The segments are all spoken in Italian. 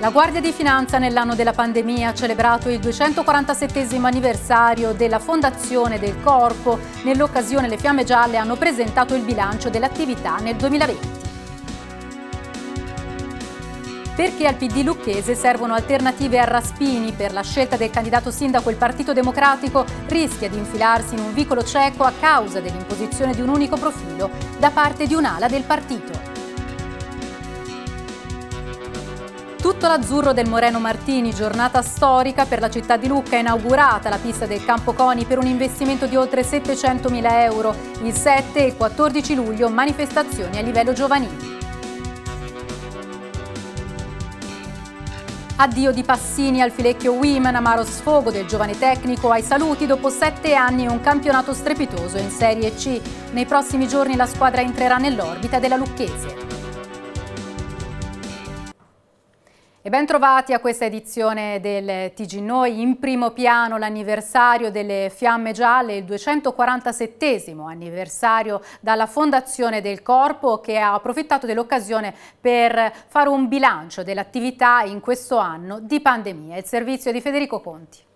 La Guardia di Finanza nell'anno della pandemia ha celebrato il 247 anniversario della fondazione del corpo. Nell'occasione le Fiamme Gialle hanno presentato il bilancio dell'attività nel 2020. Perché al PD lucchese servono alternative a Raspini? Per la scelta del candidato sindaco il Partito Democratico rischia di infilarsi in un vicolo cieco a causa dell'imposizione di un unico profilo da parte di un'ala del partito. sotto l'azzurro del Moreno Martini, giornata storica per la città di Lucca, inaugurata la pista del Campo Coni per un investimento di oltre 700.000 euro. Il 7 e il 14 luglio manifestazioni a livello giovanile. Addio di Passini al filecchio Women, amaro sfogo del giovane tecnico ai saluti dopo sette anni e un campionato strepitoso in Serie C. Nei prossimi giorni la squadra entrerà nell'orbita della Lucchese. E ben trovati a questa edizione del TG Noi, in primo piano l'anniversario delle Fiamme Gialle, il 247 anniversario dalla fondazione del corpo che ha approfittato dell'occasione per fare un bilancio dell'attività in questo anno di pandemia, il servizio di Federico Conti.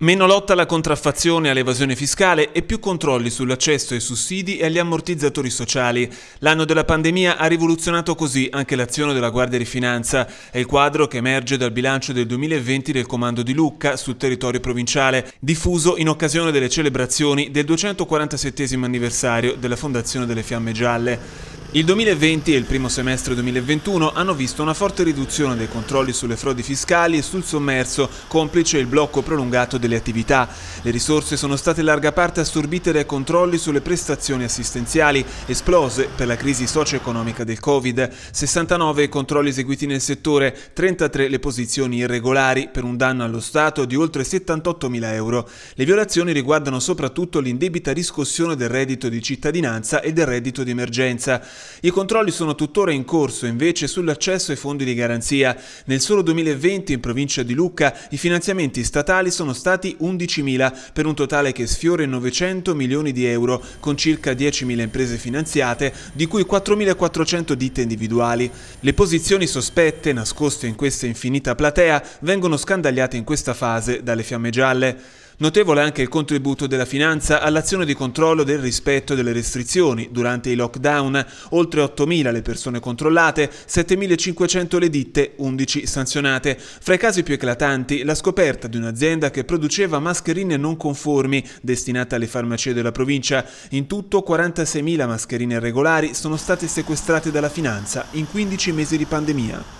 Meno lotta alla contraffazione e all'evasione fiscale e più controlli sull'accesso ai sussidi e agli ammortizzatori sociali. L'anno della pandemia ha rivoluzionato così anche l'azione della Guardia di Finanza. È il quadro che emerge dal bilancio del 2020 del Comando di Lucca sul territorio provinciale, diffuso in occasione delle celebrazioni del 247 anniversario della Fondazione delle Fiamme Gialle. Il 2020 e il primo semestre 2021 hanno visto una forte riduzione dei controlli sulle frodi fiscali e sul sommerso, complice il blocco prolungato delle attività. Le risorse sono state in larga parte assorbite dai controlli sulle prestazioni assistenziali, esplose per la crisi socio-economica del Covid. 69 i controlli eseguiti nel settore, 33 le posizioni irregolari per un danno allo Stato di oltre 78 mila euro. Le violazioni riguardano soprattutto l'indebita riscossione del reddito di cittadinanza e del reddito di emergenza. I controlli sono tuttora in corso invece sull'accesso ai fondi di garanzia. Nel solo 2020 in provincia di Lucca i finanziamenti statali sono stati 11.000 per un totale che sfiora 900 milioni di euro con circa 10.000 imprese finanziate di cui 4.400 ditte individuali. Le posizioni sospette nascoste in questa infinita platea vengono scandagliate in questa fase dalle fiamme gialle. Notevole anche il contributo della finanza all'azione di controllo del rispetto delle restrizioni durante i lockdown, oltre 8.000 le persone controllate, 7.500 le ditte, 11 sanzionate. Fra i casi più eclatanti, la scoperta di un'azienda che produceva mascherine non conformi destinate alle farmacie della provincia. In tutto 46.000 mascherine regolari sono state sequestrate dalla finanza in 15 mesi di pandemia.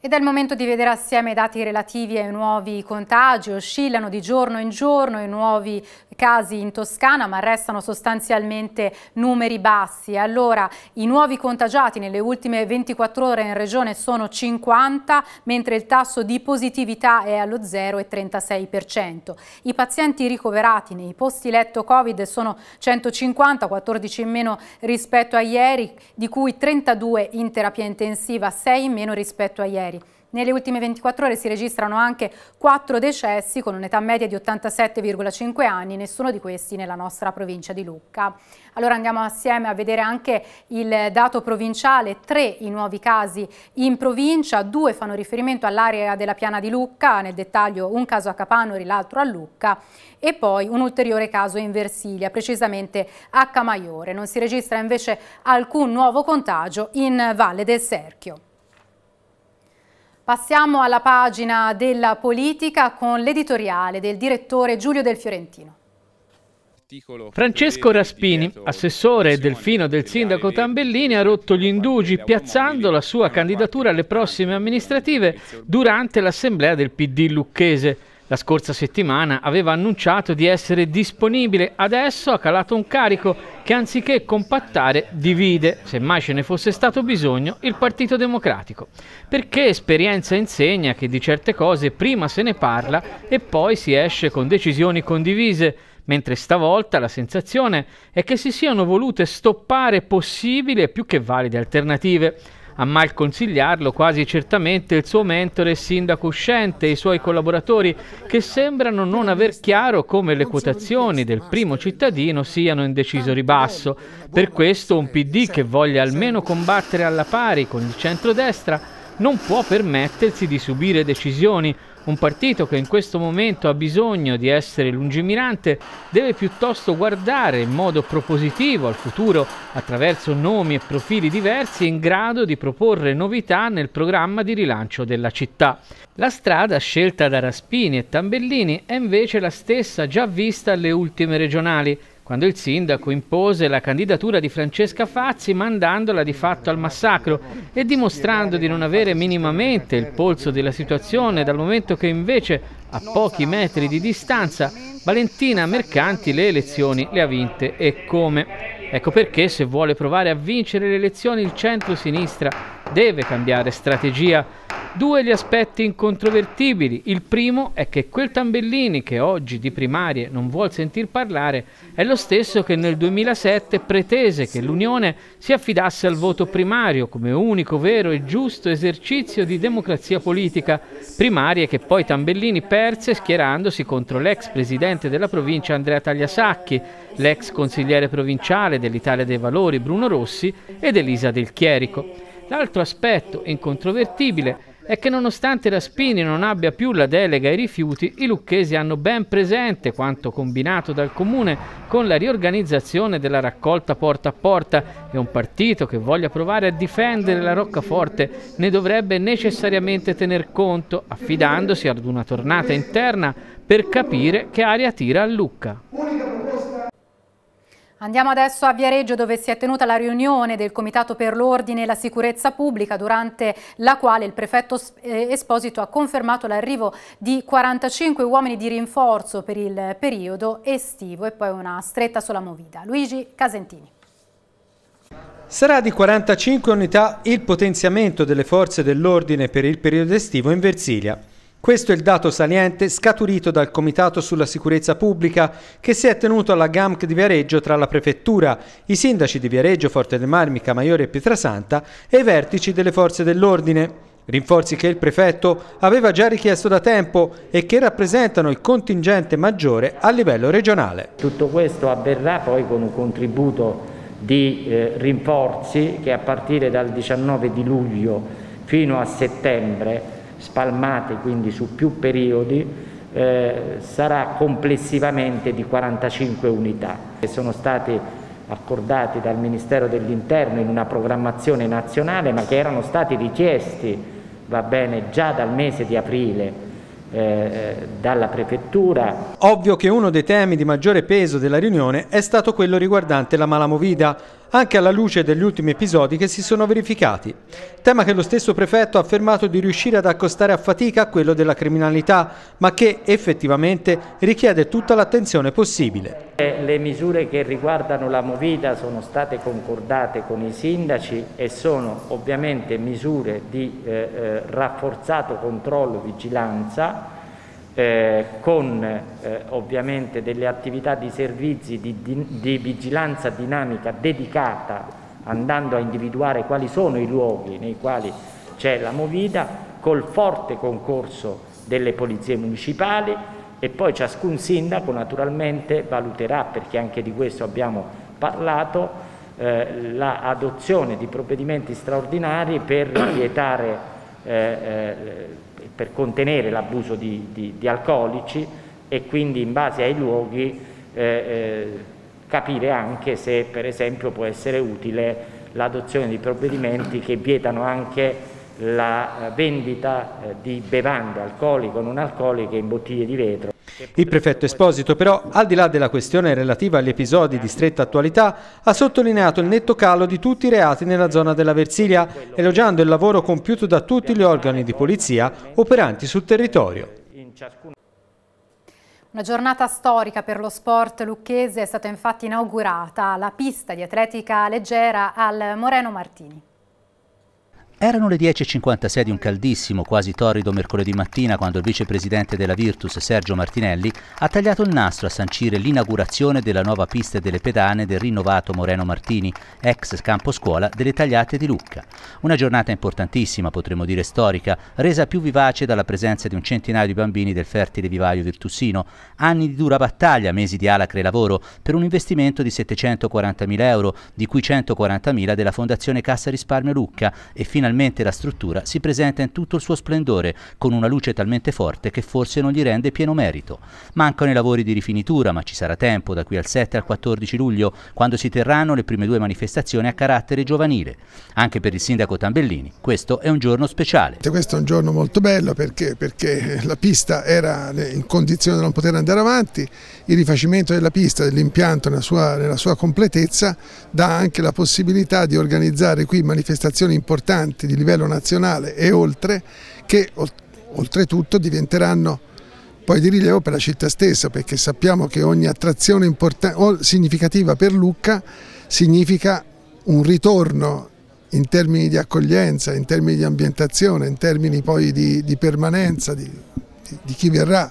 Ed è il momento di vedere assieme i dati relativi ai nuovi contagi, oscillano di giorno in giorno i nuovi casi in Toscana, ma restano sostanzialmente numeri bassi. Allora, i nuovi contagiati nelle ultime 24 ore in regione sono 50, mentre il tasso di positività è allo 0,36%. I pazienti ricoverati nei posti letto Covid sono 150, 14 in meno rispetto a ieri, di cui 32 in terapia intensiva, 6 in meno rispetto a ieri. Nelle ultime 24 ore si registrano anche 4 decessi con un'età media di 87,5 anni, nessuno di questi nella nostra provincia di Lucca. Allora andiamo assieme a vedere anche il dato provinciale, tre i nuovi casi in provincia, due fanno riferimento all'area della piana di Lucca, nel dettaglio un caso a Capanori, l'altro a Lucca e poi un ulteriore caso in Versilia, precisamente a Camaiore. Non si registra invece alcun nuovo contagio in Valle del Serchio. Passiamo alla pagina della politica con l'editoriale del direttore Giulio Del Fiorentino. Francesco Raspini, assessore e delfino del sindaco Tambellini, ha rotto gli indugi piazzando la sua candidatura alle prossime amministrative durante l'assemblea del PD lucchese la scorsa settimana aveva annunciato di essere disponibile, adesso ha calato un carico che anziché compattare divide, se mai ce ne fosse stato bisogno, il Partito Democratico. Perché esperienza insegna che di certe cose prima se ne parla e poi si esce con decisioni condivise, mentre stavolta la sensazione è che si siano volute stoppare possibili e più che valide alternative a mal consigliarlo quasi certamente il suo mentore e sindaco uscente e i suoi collaboratori che sembrano non aver chiaro come le quotazioni del primo cittadino siano in deciso ribasso. Per questo un PD che voglia almeno combattere alla pari con il centrodestra non può permettersi di subire decisioni un partito che in questo momento ha bisogno di essere lungimirante deve piuttosto guardare in modo propositivo al futuro attraverso nomi e profili diversi in grado di proporre novità nel programma di rilancio della città. La strada scelta da Raspini e Tambellini è invece la stessa già vista alle ultime regionali quando il sindaco impose la candidatura di Francesca Fazzi mandandola di fatto al massacro e dimostrando di non avere minimamente il polso della situazione dal momento che invece a pochi metri di distanza Valentina Mercanti le elezioni le ha vinte e come. Ecco perché se vuole provare a vincere le elezioni il centro-sinistra deve cambiare strategia Due gli aspetti incontrovertibili. Il primo è che quel Tambellini che oggi di primarie non vuol sentir parlare è lo stesso che nel 2007 pretese che l'Unione si affidasse al voto primario come unico vero e giusto esercizio di democrazia politica, primarie che poi Tambellini perse schierandosi contro l'ex presidente della provincia Andrea Tagliasacchi, l'ex consigliere provinciale dell'Italia dei Valori Bruno Rossi ed Elisa Del Chierico. L'altro aspetto incontrovertibile è che nonostante Raspini non abbia più la delega ai rifiuti, i lucchesi hanno ben presente quanto combinato dal comune con la riorganizzazione della raccolta porta a porta e un partito che voglia provare a difendere la roccaforte ne dovrebbe necessariamente tener conto affidandosi ad una tornata interna per capire che aria tira a Lucca. Andiamo adesso a Viareggio dove si è tenuta la riunione del Comitato per l'Ordine e la Sicurezza Pubblica durante la quale il prefetto eh, Esposito ha confermato l'arrivo di 45 uomini di rinforzo per il periodo estivo e poi una stretta sulla movida. Luigi Casentini. Sarà di 45 unità il potenziamento delle forze dell'ordine per il periodo estivo in Versilia. Questo è il dato saliente scaturito dal Comitato sulla Sicurezza Pubblica che si è tenuto alla GAMC di Viareggio tra la Prefettura, i sindaci di Viareggio, Forte del Marmica, Maiore e Pietrasanta e i vertici delle forze dell'ordine. Rinforzi che il prefetto aveva già richiesto da tempo e che rappresentano il contingente maggiore a livello regionale. Tutto questo avverrà poi con un contributo di eh, rinforzi che a partire dal 19 di luglio fino a settembre spalmati quindi su più periodi, eh, sarà complessivamente di 45 unità che sono stati accordati dal Ministero dell'Interno in una programmazione nazionale ma che erano stati richiesti va bene, già dal mese di aprile eh, eh dalla prefettura. Ovvio che uno dei temi di maggiore peso della riunione è stato quello riguardante la malamovida, anche alla luce degli ultimi episodi che si sono verificati, tema che lo stesso prefetto ha affermato di riuscire ad accostare a fatica a quello della criminalità, ma che effettivamente richiede tutta l'attenzione possibile. Eh, le misure che riguardano la movida sono state concordate con i sindaci e sono ovviamente misure di eh, eh rafforzato controllo, e vigilanza, eh, con eh, ovviamente delle attività di servizi di, di, di vigilanza dinamica dedicata andando a individuare quali sono i luoghi nei quali c'è la movida, col forte concorso delle polizie municipali e poi ciascun sindaco naturalmente valuterà, perché anche di questo abbiamo parlato, eh, l'adozione la di provvedimenti straordinari per vietare eh, eh, per contenere l'abuso di, di, di, alcolici e quindi in base ai luoghi eh, capire anche se per esempio può essere utile l'adozione di provvedimenti che vietano anche la vendita di bevande alcoliche o non alcoliche in bottiglie di vetro. Il prefetto Esposito però, al di là della questione relativa agli episodi di stretta attualità, ha sottolineato il netto calo di tutti i reati nella zona della Versilia, elogiando il lavoro compiuto da tutti gli organi di polizia operanti sul territorio. Una giornata storica per lo sport lucchese è stata infatti inaugurata la pista di atletica leggera al Moreno Martini. Erano le 10.56 di un caldissimo, quasi torrido mercoledì mattina quando il vicepresidente della Virtus, Sergio Martinelli, ha tagliato il nastro a sancire l'inaugurazione della nuova pista delle pedane del rinnovato Moreno Martini, ex campo scuola delle tagliate di Lucca. Una giornata importantissima, potremmo dire storica, resa più vivace dalla presenza di un centinaio di bambini del fertile vivaio virtusino. Anni di dura battaglia, mesi di alacre lavoro, per un investimento di 740.000 euro, di cui 140.000 della Fondazione Cassa Risparmio Lucca e fino Finalmente la struttura si presenta in tutto il suo splendore, con una luce talmente forte che forse non gli rende pieno merito. Mancano i lavori di rifinitura, ma ci sarà tempo da qui al 7 al 14 luglio, quando si terranno le prime due manifestazioni a carattere giovanile. Anche per il sindaco Tambellini questo è un giorno speciale. Questo è un giorno molto bello perché, perché la pista era in condizione di non poter andare avanti, il rifacimento della pista, dell'impianto nella sua, nella sua completezza dà anche la possibilità di organizzare qui manifestazioni importanti progetti di livello nazionale e oltre che oltretutto diventeranno poi di rilievo per la città stessa perché sappiamo che ogni attrazione significativa per Lucca significa un ritorno in termini di accoglienza, in termini di ambientazione, in termini poi di, di permanenza di, di, di chi verrà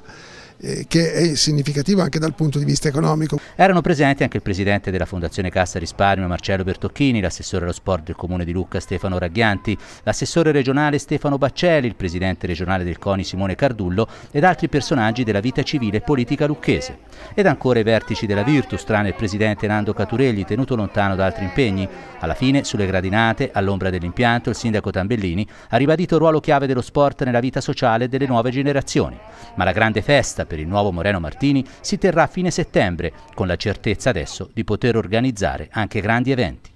eh, che è significativo anche dal punto di vista economico. Erano presenti anche il presidente della Fondazione Cassa Risparmio Marcello Bertocchini, l'assessore allo sport del Comune di Lucca Stefano Raghianti, l'assessore regionale Stefano Baccelli, il presidente regionale del CONI Simone Cardullo ed altri personaggi della vita civile e politica lucchese. Ed ancora i vertici della Virtus, tranne il presidente Nando Caturelli, tenuto lontano da altri impegni. Alla fine, sulle gradinate, all'ombra dell'impianto, il sindaco Tambellini ha ribadito il ruolo chiave dello sport nella vita sociale delle nuove generazioni. Ma la grande festa per il nuovo Moreno Martini si terrà a fine settembre, con la certezza adesso di poter organizzare anche grandi eventi.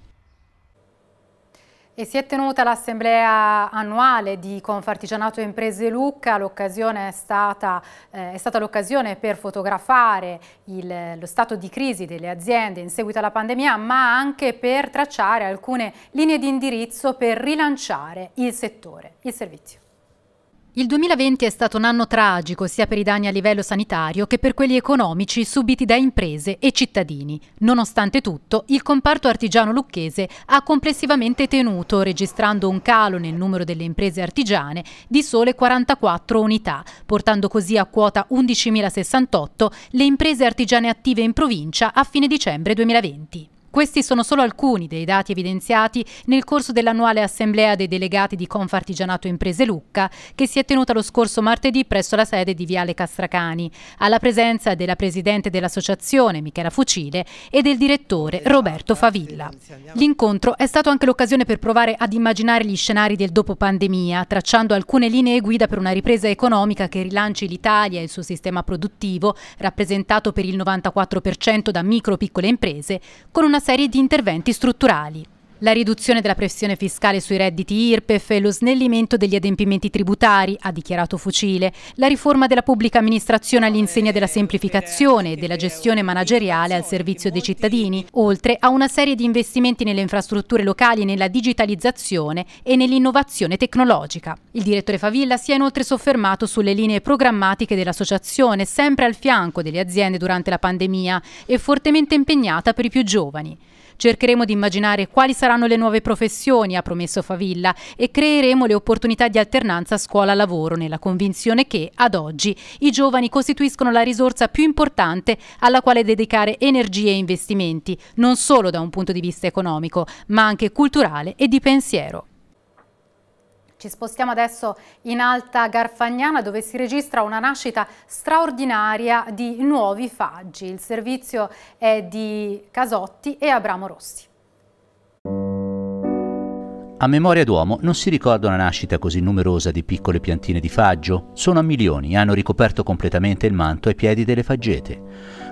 E si è tenuta l'assemblea annuale di Confartigianato Imprese Lucca, l'occasione è stata, eh, l'occasione per fotografare il, lo stato di crisi delle aziende in seguito alla pandemia, ma anche per tracciare alcune linee di indirizzo per rilanciare il settore, il servizio. Il 2020 è stato un anno tragico sia per i danni a livello sanitario che per quelli economici subiti da imprese e cittadini. Nonostante tutto, il comparto artigiano lucchese ha complessivamente tenuto, registrando un calo nel numero delle imprese artigiane di sole 44 unità, portando così a quota 11.068 le imprese artigiane attive in provincia a fine dicembre 2020. Questi sono solo alcuni dei dati evidenziati nel corso dell'annuale assemblea dei delegati di Confartigianato Imprese Lucca che si è tenuta lo scorso martedì presso la sede di Viale Castracani, alla presenza della presidente dell'associazione Michela Fucile e del direttore Roberto Favilla. L'incontro è stato anche l'occasione per provare ad immaginare gli scenari del dopo pandemia, tracciando alcune linee guida per una ripresa economica che rilanci l'Italia e il suo sistema produttivo, rappresentato per il 94% da micro-piccole imprese, con una serie di interventi strutturali la riduzione della pressione fiscale sui redditi IRPEF e lo snellimento degli adempimenti tributari, ha dichiarato Fucile, la riforma della pubblica amministrazione all'insegna della semplificazione e della gestione manageriale al servizio dei cittadini, oltre a una serie di investimenti nelle infrastrutture locali, nella digitalizzazione e nell'innovazione tecnologica. Il direttore Favilla si è inoltre soffermato sulle linee programmatiche dell'associazione, sempre al fianco delle aziende durante la pandemia e fortemente impegnata per i più giovani. Cercheremo di immaginare quali saranno le nuove professioni, ha promesso Favilla, e creeremo le opportunità di alternanza scuola-lavoro nella convinzione che, ad oggi, i giovani costituiscono la risorsa più importante alla quale dedicare energie e investimenti, non solo da un punto di vista economico, ma anche culturale e di pensiero. Ci spostiamo adesso in Alta Garfagnana dove si registra una nascita straordinaria di nuovi faggi. Il servizio è di Casotti e Abramo Rossi. A memoria d'uomo non si ricorda una nascita così numerosa di piccole piantine di faggio, sono a milioni e hanno ricoperto completamente il manto ai piedi delle faggete.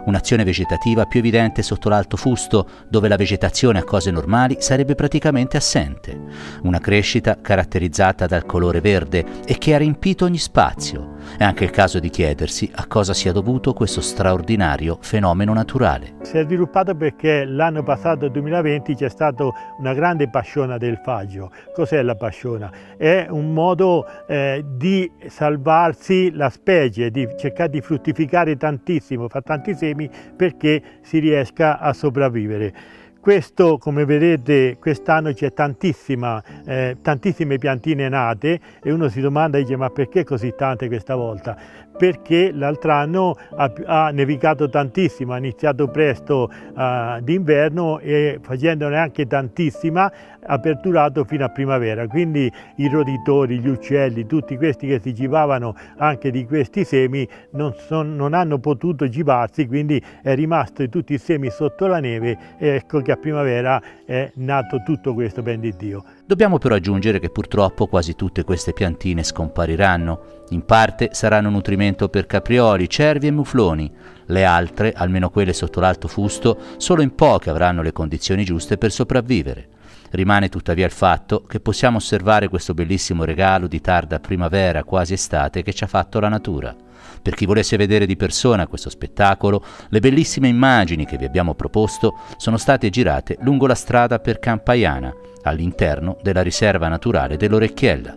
Un'azione vegetativa più evidente sotto l'alto fusto, dove la vegetazione a cose normali sarebbe praticamente assente. Una crescita caratterizzata dal colore verde e che ha riempito ogni spazio. È anche il caso di chiedersi a cosa sia dovuto questo straordinario fenomeno naturale. Si è sviluppato perché l'anno passato, 2020, c'è stata una grande pasciona del faggio. Cos'è la pasciona? È un modo eh, di salvarsi la specie, di cercare di fruttificare tantissimo, fa tanti semi perché si riesca a sopravvivere. Questo, come vedete, quest'anno c'è eh, tantissime piantine nate e uno si domanda dice ma perché così tante questa volta? perché l'altro anno ha, ha, nevicato tantissimo, ha iniziato presto uh, d'inverno e facendone anche tantissima ha perturato fino a primavera, quindi i roditori, gli uccelli, tutti questi che si cibavano anche di questi semi non, son, non hanno potuto cibarsi, quindi è rimasto tutti i semi sotto la neve e ecco che a primavera è nato tutto questo ben di Dio. Dobbiamo però aggiungere che purtroppo quasi tutte queste piantine scompariranno, in parte saranno nutrimenti allevamento per caprioli, cervi e mufloni. Le altre, almeno quelle sotto l'alto fusto, solo in poche avranno le condizioni giuste per sopravvivere. Rimane tuttavia il fatto che possiamo osservare questo bellissimo regalo di tarda primavera, quasi estate, che ci ha fatto la natura. Per chi volesse vedere di persona questo spettacolo, le bellissime immagini che vi abbiamo proposto sono state girate lungo la strada per Campaiana, all'interno della riserva naturale dell'Orecchiella.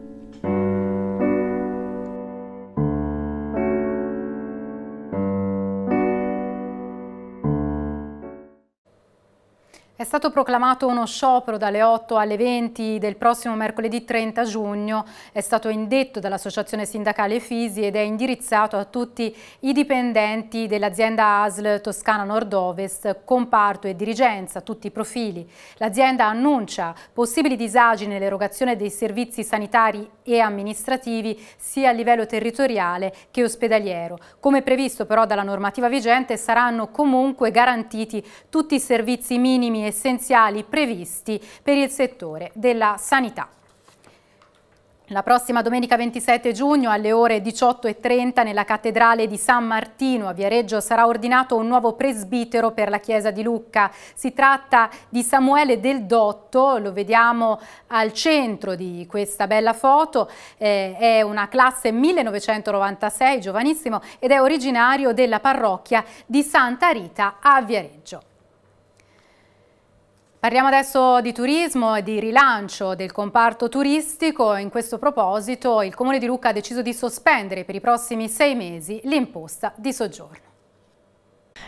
È stato proclamato uno sciopero dalle 8 alle 20 del prossimo mercoledì 30 giugno, è stato indetto dall'Associazione Sindacale Fisi ed è indirizzato a tutti i dipendenti dell'azienda ASL Toscana Nord-Ovest, comparto e dirigenza, tutti i profili. L'azienda annuncia possibili disagi nell'erogazione dei servizi sanitari e amministrativi sia a livello territoriale che ospedaliero. Come previsto però dalla normativa vigente saranno comunque garantiti tutti i servizi minimi e essenziali previsti per il settore della sanità. La prossima domenica 27 giugno alle ore 18.30 nella cattedrale di San Martino a Viareggio sarà ordinato un nuovo presbitero per la chiesa di Lucca. Si tratta di Samuele Del Dotto, lo vediamo al centro di questa bella foto, eh, è una classe 1996, giovanissimo, ed è originario della parrocchia di Santa Rita a Viareggio. Parliamo adesso di turismo e di rilancio del comparto turistico. In questo proposito il Comune di Lucca ha deciso di sospendere per i prossimi sei mesi l'imposta di soggiorno.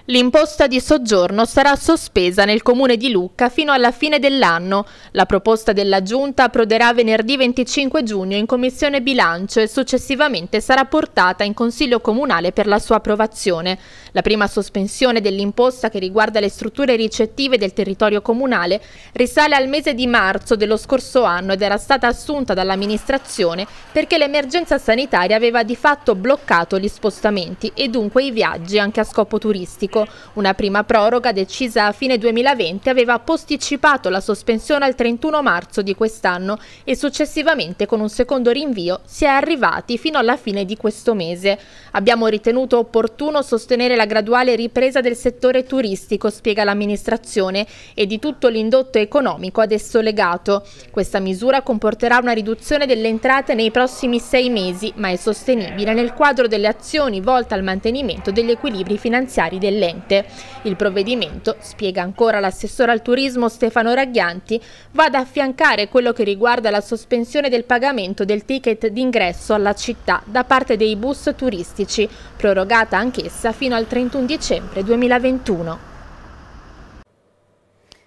L'imposta di soggiorno sarà sospesa nel comune di Lucca fino alla fine dell'anno. La proposta della giunta approderà venerdì 25 giugno in commissione bilancio e successivamente sarà portata in consiglio comunale per la sua approvazione. La prima sospensione dell'imposta che riguarda le strutture ricettive del territorio comunale risale al mese di marzo dello scorso anno ed era stata assunta dall'amministrazione perché l'emergenza sanitaria aveva di fatto bloccato gli spostamenti e dunque i viaggi anche a scopo turistico. Turco. Una prima proroga decisa a fine 2020 aveva posticipato la sospensione al 31 marzo di quest'anno e successivamente con un secondo rinvio si è arrivati fino alla fine di questo mese. Abbiamo ritenuto opportuno sostenere la graduale ripresa del settore turistico, spiega l'amministrazione, e di tutto l'indotto economico ad esso legato. Questa misura comporterà una riduzione delle entrate nei prossimi sei mesi, ma è sostenibile nel quadro delle azioni volte al mantenimento degli equilibri finanziari dell'ente l'ente. Il provvedimento, spiega ancora l'assessore al turismo Stefano Ragghianti, va ad affiancare quello che riguarda la sospensione del pagamento del ticket d'ingresso alla città da parte dei bus turistici, prorogata anch'essa fino al 31 dicembre 2021.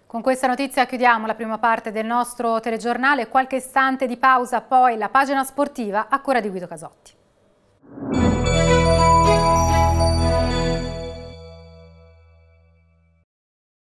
Con questa notizia chiudiamo la prima parte del nostro telegiornale, qualche istante di pausa, poi la pagina sportiva a cura di Guido Casotti.